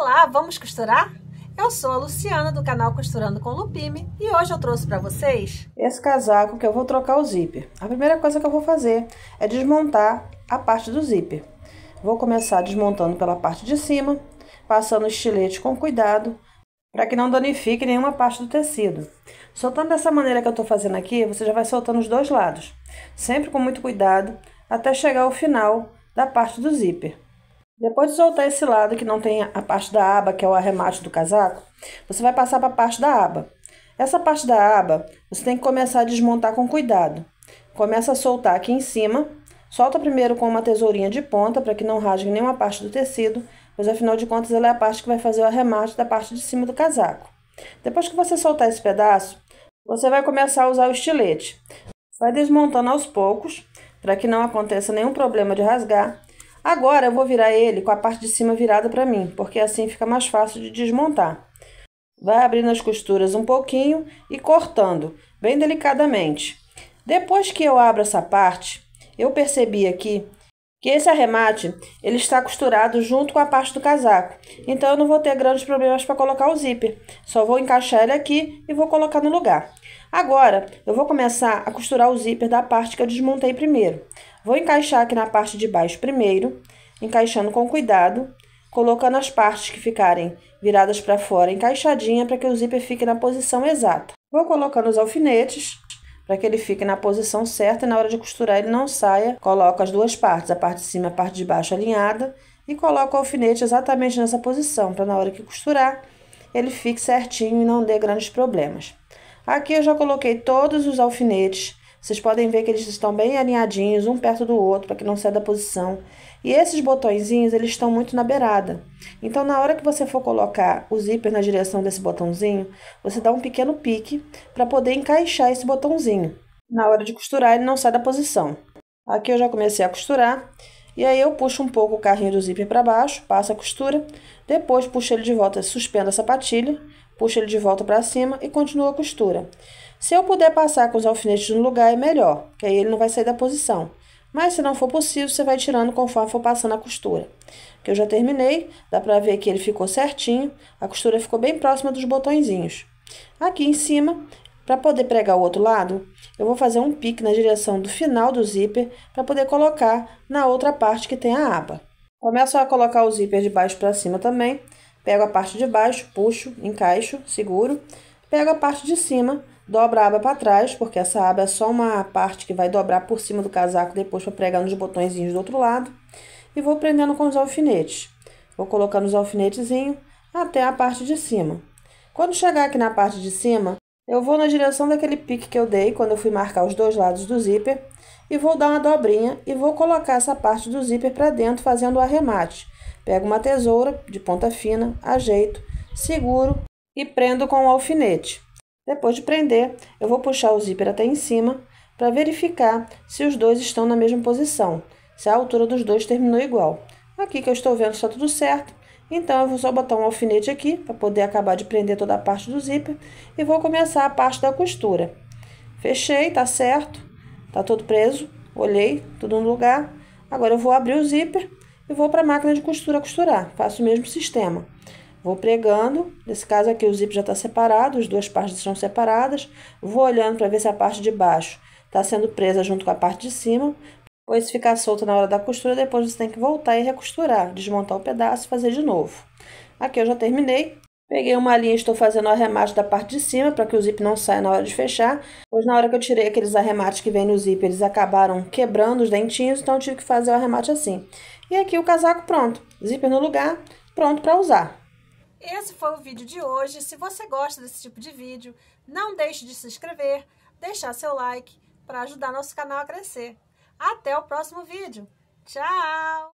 Olá, vamos costurar? Eu sou a Luciana do canal Costurando com Lupime e hoje eu trouxe para vocês esse casaco que eu vou trocar o zíper. A primeira coisa que eu vou fazer é desmontar a parte do zíper. Vou começar desmontando pela parte de cima, passando o estilete com cuidado para que não danifique nenhuma parte do tecido. Soltando dessa maneira que eu estou fazendo aqui, você já vai soltando os dois lados, sempre com muito cuidado, até chegar ao final da parte do zíper. Depois de soltar esse lado que não tem a parte da aba, que é o arremate do casaco, você vai passar para a parte da aba. Essa parte da aba, você tem que começar a desmontar com cuidado. Começa a soltar aqui em cima, solta primeiro com uma tesourinha de ponta, para que não rasgue nenhuma parte do tecido, pois afinal de contas ela é a parte que vai fazer o arremate da parte de cima do casaco. Depois que você soltar esse pedaço, você vai começar a usar o estilete. Vai desmontando aos poucos, para que não aconteça nenhum problema de rasgar, Agora eu vou virar ele com a parte de cima virada para mim, porque assim fica mais fácil de desmontar. Vai abrindo as costuras um pouquinho e cortando, bem delicadamente. Depois que eu abro essa parte, eu percebi aqui que esse arremate ele está costurado junto com a parte do casaco, então eu não vou ter grandes problemas para colocar o zíper. Só vou encaixar ele aqui e vou colocar no lugar. Agora, eu vou começar a costurar o zíper da parte que eu desmontei primeiro. Vou encaixar aqui na parte de baixo primeiro, encaixando com cuidado, colocando as partes que ficarem viradas para fora encaixadinha para que o zíper fique na posição exata. Vou colocando os alfinetes para que ele fique na posição certa e na hora de costurar ele não saia. Coloco as duas partes, a parte de cima e a parte de baixo alinhada e coloco o alfinete exatamente nessa posição para na hora que costurar ele fique certinho e não dê grandes problemas. Aqui eu já coloquei todos os alfinetes vocês podem ver que eles estão bem alinhadinhos, um perto do outro, para que não saia da posição. E esses botõezinhos, eles estão muito na beirada. Então, na hora que você for colocar o zíper na direção desse botãozinho, você dá um pequeno pique para poder encaixar esse botãozinho. Na hora de costurar, ele não sai da posição. Aqui eu já comecei a costurar. E aí eu puxo um pouco o carrinho do zíper para baixo, passo a costura, depois puxo ele de volta, suspendo a sapatilha puxo ele de volta para cima e continuo a costura. Se eu puder passar com os alfinetes no lugar, é melhor, que aí ele não vai sair da posição. Mas se não for possível, você vai tirando conforme for passando a costura. Que eu já terminei, dá pra ver que ele ficou certinho, a costura ficou bem próxima dos botõezinhos. Aqui em cima, para poder pregar o outro lado, eu vou fazer um pique na direção do final do zíper para poder colocar na outra parte que tem a aba. Começo a colocar o zíper de baixo para cima também, Pego a parte de baixo, puxo, encaixo, seguro. Pego a parte de cima, dobra a aba para trás, porque essa aba é só uma parte que vai dobrar por cima do casaco depois para pregar nos botõezinhos do outro lado. E vou prendendo com os alfinetes. Vou colocando os alfinetezinhos até a parte de cima. Quando chegar aqui na parte de cima, eu vou na direção daquele pique que eu dei quando eu fui marcar os dois lados do zíper e vou dar uma dobrinha e vou colocar essa parte do zíper para dentro fazendo o arremate. Pego uma tesoura de ponta fina, ajeito, seguro e prendo com o um alfinete. Depois de prender, eu vou puxar o zíper até em cima para verificar se os dois estão na mesma posição, se a altura dos dois terminou igual. Aqui que eu estou vendo está tudo certo, então eu vou só botar um alfinete aqui para poder acabar de prender toda a parte do zíper e vou começar a parte da costura. Fechei, tá certo, tá todo preso, olhei, tudo no lugar. Agora eu vou abrir o zíper e vou para a máquina de costura costurar. Faço o mesmo sistema. Vou pregando, nesse caso aqui o zip já está separado, as duas partes estão separadas. Vou olhando para ver se a parte de baixo está sendo presa junto com a parte de cima, pois se ficar solta na hora da costura, depois você tem que voltar e recosturar, desmontar o pedaço e fazer de novo. Aqui eu já terminei. Peguei uma linha estou fazendo o arremate da parte de cima para que o zip não saia na hora de fechar, pois na hora que eu tirei aqueles arremates que vem no zip, eles acabaram quebrando os dentinhos, então eu tive que fazer o arremate assim. E aqui o casaco pronto, zíper no lugar, pronto para usar. Esse foi o vídeo de hoje. Se você gosta desse tipo de vídeo, não deixe de se inscrever, deixar seu like para ajudar nosso canal a crescer. Até o próximo vídeo. Tchau!